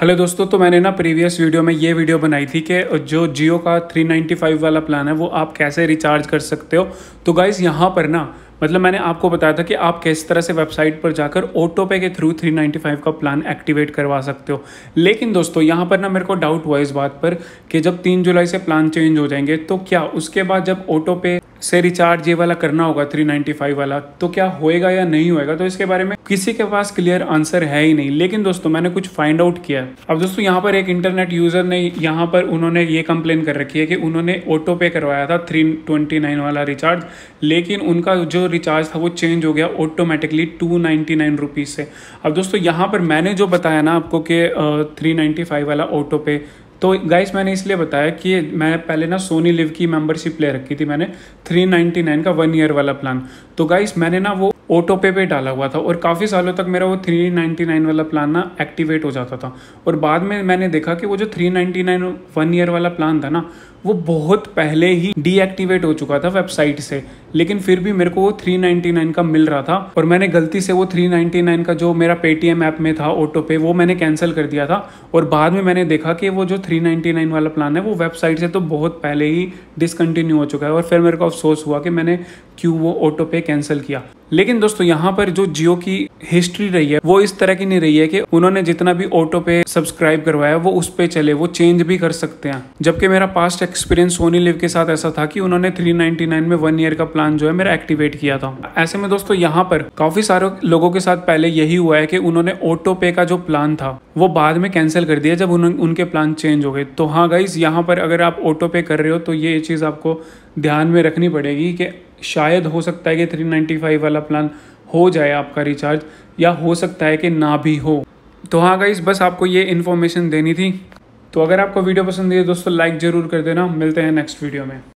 hello दोस्तों तो मैंने ना प्रीवियस वीडियो में ये वीडियो बनाई थी कि जो जियो का 395 वाला प्लान है वो आप कैसे रिचार्ज कर सकते हो तो गाइज़ यहाँ पर ना मतलब मैंने आपको बताया था कि आप किस तरह से वेबसाइट पर जाकर ऑटो पे के थ्रू 395 का प्लान एक्टिवेट करवा सकते हो लेकिन दोस्तों यहाँ पर ना मेरे को डाउट हुआ इस बात पर कि जब तीन जुलाई से प्लान चेंज हो जाएंगे तो क्या उसके बाद जब ऑटो पे से रिचार्ज ये वाला करना होगा 395 वाला तो क्या होएगा या नहीं होएगा तो इसके बारे में किसी के पास क्लियर आंसर है ही नहीं लेकिन दोस्तों मैंने कुछ फाइंड आउट किया अब दोस्तों यहाँ पर एक इंटरनेट यूज़र ने यहाँ पर उन्होंने ये कंप्लेन कर रखी है कि उन्होंने ऑटो पे करवाया था 329 वाला रिचार्ज लेकिन उनका जो रिचार्ज था वो चेंज हो गया automatically two ninety nine rupees से अब दोस्तों यहाँ पर मैंने जो बताया ना आपको कि थ्री नाइन्टी फाइव वाला ऑटो पे तो गाइस मैंने इसलिए बताया कि मैं पहले ना सोनी लिव की मेंबरशिप ले रखी थी मैंने थ्री नाइन्टी नाइन का वन ईयर वाला प्लान तो गाइस मैंने ना वो ऑटो पे पे डाला हुआ था और काफ़ी सालों तक मेरा वो थ्री नाइन्टी नाइन वाला प्लान ना एक्टिवेट हो जाता था और बाद में मैंने देखा कि वो जो three ninety nine one year वाला प्लान था ना वो बहुत पहले ही डीएक्टिवेट हो चुका था वेबसाइट से लेकिन फिर भी मेरे को वो थ्री नाइन्टी नाइन का मिल रहा था और मैंने गलती से वो थ्री नाइन्टी नाइन का जो मेरा पेटीएम ऐप में था ऑटो पे वो मैंने कैंसिल कर दिया था और बाद में मैंने देखा कि वो जो थ्री नाइन्टी नाइन वाला प्लान है वो वेबसाइट से तो बहुत पहले ही डिसकंटिन्यू हो चुका है और फिर मेरे को अफसोस हुआ कि मैंने क्यों वो ऑटो पे कैंसिल किया लेकिन दोस्तों यहाँ पर जो जियो की हिस्ट्री रही है वो इस तरह की नहीं रही है कि उन्होंने जितना भी ऑटो पे सब्सक्राइब करवाया वो उस पे चले वो चेंज भी कर सकते हैं जबकि मेरा पास्ट एक्सपीरियंस सोनी लिव के साथ ऐसा था कि उन्होंने 399 में वन ईयर का प्लान जो है मेरा एक्टिवेट किया था ऐसे में दोस्तों यहाँ पर काफी सारे लोगों के साथ पहले यही हुआ है कि उन्होंने ऑटो पे का जो प्लान था वो बाद में कैंसिल कर दिया जब उनके प्लान चेंज हो गए तो हाँ गाइज यहाँ पर अगर आप ऑटो पे कर रहे हो तो ये चीज़ आपको ध्यान में रखनी पड़ेगी कि शायद हो सकता है कि थ्री नाइन्टी फाइव वाला प्लान हो जाए आपका रिचार्ज या हो सकता है कि ना भी हो तो हाँ गाइस बस आपको ये इन्फॉर्मेशन देनी थी तो अगर आपको वीडियो पसंद है दोस्तों लाइक ज़रूर कर देना मिलते हैं नेक्स्ट वीडियो में